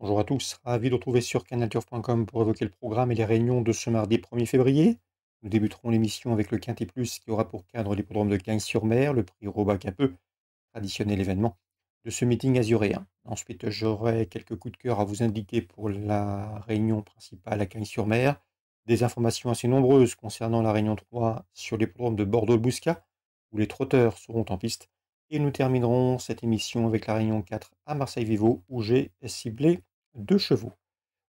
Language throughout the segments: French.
Bonjour à tous, ravi de retrouver sur canalturf.com pour évoquer le programme et les réunions de ce mardi 1er février. Nous débuterons l'émission avec le Quintet Plus qui aura pour cadre l'hippodrome de Cagnes-sur-Mer, le prix un peu traditionnel événement de ce meeting azuréen. Hein. Ensuite, j'aurai quelques coups de cœur à vous indiquer pour la réunion principale à Cagnes-sur-Mer, des informations assez nombreuses concernant la réunion 3 sur l'hippodrome de Bordeaux-Bouscat, où les trotteurs seront en piste. Et nous terminerons cette émission avec la réunion 4 à Marseille-Vivo, où j'ai ciblé deux chevaux.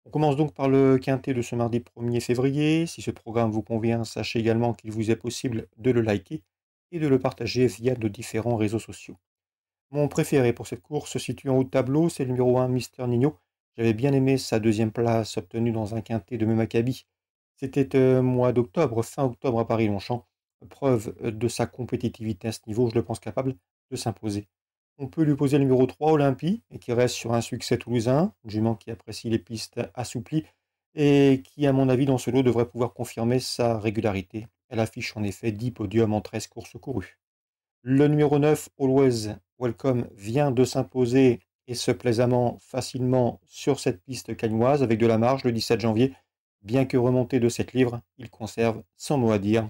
On commence donc par le quintet de ce mardi 1er février. Si ce programme vous convient, sachez également qu'il vous est possible de le liker et de le partager via nos différents réseaux sociaux. Mon préféré pour cette course se situe en haut de tableau, c'est le numéro 1 Mister Nino. J'avais bien aimé sa deuxième place obtenue dans un quintet de même C'était euh, mois d'octobre, fin octobre à Paris-Longchamp. Preuve euh, de sa compétitivité à ce niveau, je le pense capable de s'imposer on peut lui poser le numéro 3 Olympie, et qui reste sur un succès toulousain, jument qui apprécie les pistes assouplies et qui, à mon avis, dans ce lot, devrait pouvoir confirmer sa régularité. Elle affiche en effet 10 podiums en 13 courses courues. Le numéro 9, Always Welcome, vient de s'imposer et se plaisamment facilement sur cette piste cagnoise avec de la marge le 17 janvier. Bien que remonté de 7 livres, il conserve sans mots à dire.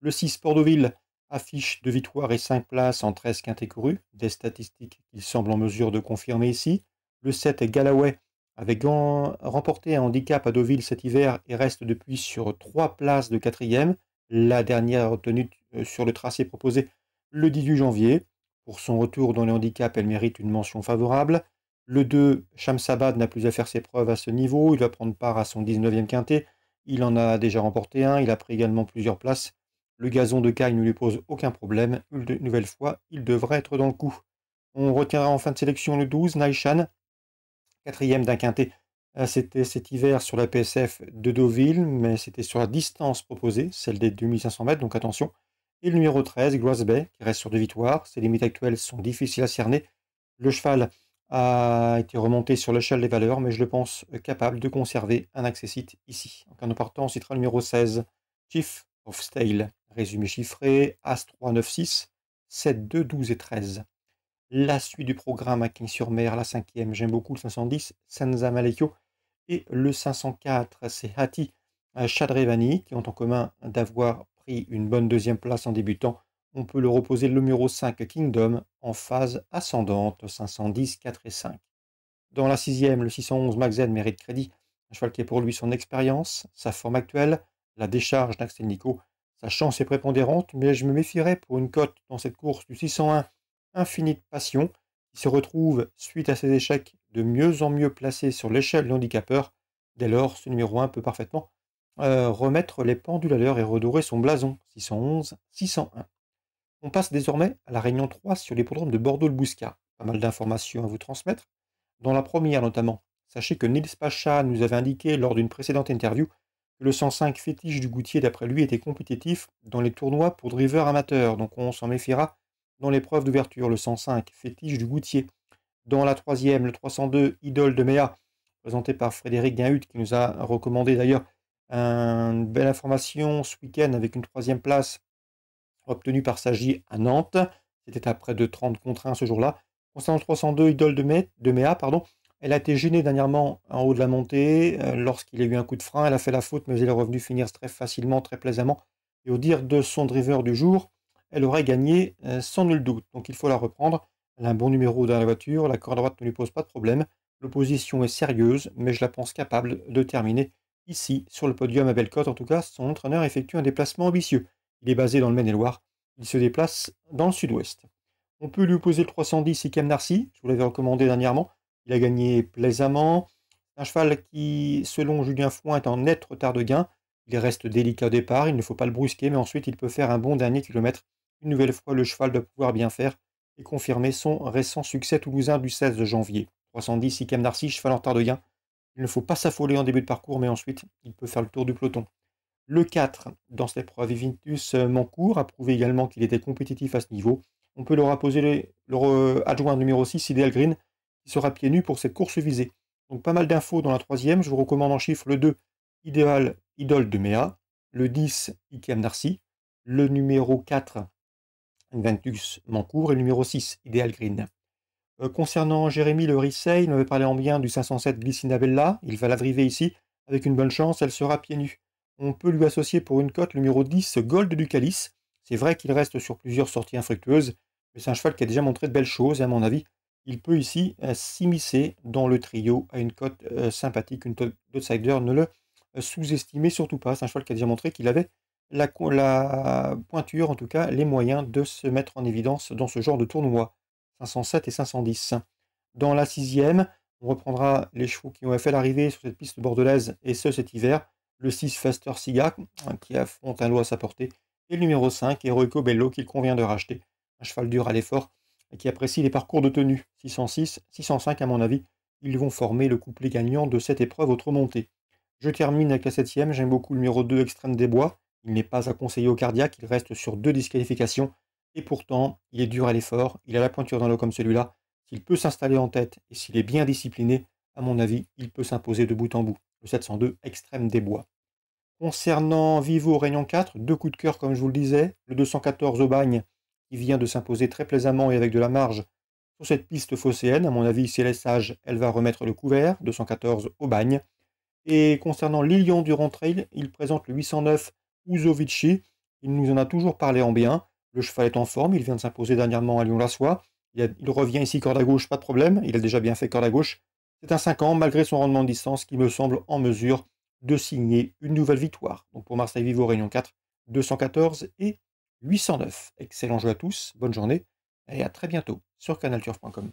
Le 6, port affiche de victoires et 5 places en 13 quintés des statistiques qu'il semble en mesure de confirmer ici. Le 7 Galloway avait remporté un handicap à Deauville cet hiver et reste depuis sur 3 places de quatrième, la dernière obtenue euh, sur le tracé proposé le 18 janvier. Pour son retour dans les handicaps, elle mérite une mention favorable. Le 2, Shamsabad n'a plus à faire ses preuves à ce niveau, il va prendre part à son 19e quintet, il en a déjà remporté un, il a pris également plusieurs places le gazon de caille ne lui pose aucun problème. Une nouvelle fois, il devrait être dans le coup. On retiendra en fin de sélection le 12, Naishan, quatrième d'un quintet. Euh, c'était cet hiver sur la PSF de Deauville, mais c'était sur la distance proposée, celle des 2500 mètres, donc attention. Et le numéro 13, Grass Bay, qui reste sur deux victoires. Ses limites actuelles sont difficiles à cerner. Le cheval a été remonté sur l'échelle des valeurs, mais je le pense capable de conserver un accessite ici. en partant, on citera le numéro 16, Chief of Stale résumé chiffré, As 3, 9, 6, 7, 2, 12 et 13. La suite du programme à King-sur-Mer, la cinquième, j'aime beaucoup le 510, Senza Malekio, et le 504, c'est Hati euh, Chadrevani, qui ont en commun d'avoir pris une bonne deuxième place en débutant. On peut le reposer le numéro 5, Kingdom, en phase ascendante, 510, 4 et 5. Dans la sixième, le 611, Maxen, mérite crédit, un cheval qui est pour lui son expérience, sa forme actuelle, la décharge d'Axel Nico, sa chance est prépondérante, mais je me méfierais pour une cote dans cette course du 601 Infinite Passion, qui se retrouve, suite à ses échecs, de mieux en mieux placé sur l'échelle de handicapeur. Dès lors, ce numéro 1 peut parfaitement euh, remettre les pendules à l'heure et redorer son blason 611-601. On passe désormais à la réunion 3 sur l'hippodrome de Bordeaux-le-Bouscat. Pas mal d'informations à vous transmettre. Dans la première notamment, sachez que Nils Pacha nous avait indiqué lors d'une précédente interview le 105 fétiche du Goutier, d'après lui, était compétitif dans les tournois pour drivers amateurs, donc on s'en méfiera dans l'épreuve d'ouverture. Le 105 fétiche du Goutier. Dans la troisième, le 302 Idole de Méa, présenté par Frédéric Gainhut, qui nous a recommandé d'ailleurs une belle information ce week-end avec une troisième place obtenue par Sagi à Nantes. C'était à près de 30 contre 1 ce jour-là. Concernant le 302 Idole de, de Méa, pardon, elle a été gênée dernièrement en haut de la montée. Euh, lorsqu'il a eu un coup de frein, elle a fait la faute, mais elle est revenue finir très facilement, très plaisamment. Et au dire de son driver du jour, elle aurait gagné euh, sans nul doute. Donc il faut la reprendre. Elle a un bon numéro dans la voiture. La corde droite ne lui pose pas de problème. L'opposition est sérieuse, mais je la pense capable de terminer ici, sur le podium à Bellecote. En tout cas, son entraîneur effectue un déplacement ambitieux. Il est basé dans le Maine-et-Loire. Il se déplace dans le sud-ouest. On peut lui opposer le 310 Ikem Narcy, je vous l'avais recommandé dernièrement. Il a gagné plaisamment. Un cheval qui, selon Julien Foin, est en net retard de gain. Il reste délicat au départ, il ne faut pas le brusquer, mais ensuite il peut faire un bon dernier kilomètre. Une nouvelle fois, le cheval doit pouvoir bien faire et confirmer son récent succès toulousain du 16 janvier. 310, Sikem d'Arcy, cheval en retard de gain. Il ne faut pas s'affoler en début de parcours, mais ensuite il peut faire le tour du peloton. Le 4, dans cette épreuve, Vivintus Mancourt a prouvé également qu'il était compétitif à ce niveau. On peut leur, apposer le, leur adjoint numéro 6, Ideal Green, il sera pieds nus pour cette course visée. Donc pas mal d'infos dans la troisième. Je vous recommande en chiffre le 2, Idéal, Idole de Méa. Le 10, Ikem Narcy. Le numéro 4, Ventus Mancourt. Et le numéro 6, Idéal Green. Euh, concernant Jérémy Le Rissey, il m'avait parlé en bien du 507 Glycinabella. Il va la ici. Avec une bonne chance, elle sera pieds nus. On peut lui associer pour une cote le numéro 10, Gold du Calice. C'est vrai qu'il reste sur plusieurs sorties infructueuses, mais c'est un cheval qui a déjà montré de belles choses et à mon avis, il peut ici euh, s'immiscer dans le trio à une cote euh, sympathique, une outsider Ne le euh, sous estimait surtout pas. C'est un cheval qui a déjà montré qu'il avait la, pointure, en tout cas les moyens de se mettre en évidence dans ce genre de tournoi. 507 et 510. Dans la sixième, on reprendra les chevaux qui ont fait l'arrivée sur cette piste bordelaise et ce cet hiver. Le 6 Faster Siga hein, qui affronte un lot à sa portée et le numéro 5 Heroico Bello qu'il convient de racheter. Un cheval dur à l'effort et qui apprécie les parcours de tenue. 606, 605, à mon avis, ils vont former le couplet gagnant de cette épreuve autre montée. Je termine avec la septième, j'aime beaucoup le numéro 2 extrême des bois. Il n'est pas à conseiller au cardiaque, il reste sur deux disqualifications. Et pourtant, il est dur à l'effort, il a la pointure dans l'eau comme celui-là. S'il peut s'installer en tête et s'il est bien discipliné, à mon avis, il peut s'imposer de bout en bout. Le 702 extrême des bois. Concernant Vivo Réunion 4, deux coups de cœur comme je vous le disais, le 214 au bagne il vient de s'imposer très plaisamment et avec de la marge sur cette piste phocéenne. À mon avis, si elle est sage, elle va remettre le couvert, 214 au bagne. Et concernant du du Trail, il présente le 809 Uzovici. Il nous en a toujours parlé en bien. Le cheval est en forme, il vient de s'imposer dernièrement à Lyon-la-Soie. Il, revient ici corde à gauche, pas de problème. Il a déjà bien fait corde à gauche. C'est un 5 ans, malgré son rendement de distance, qui me semble en mesure de signer une nouvelle victoire. Donc pour Marseille Vivo Réunion 4, 214 et 809. Excellent jeu à tous, bonne journée et à très bientôt sur canalturf.com.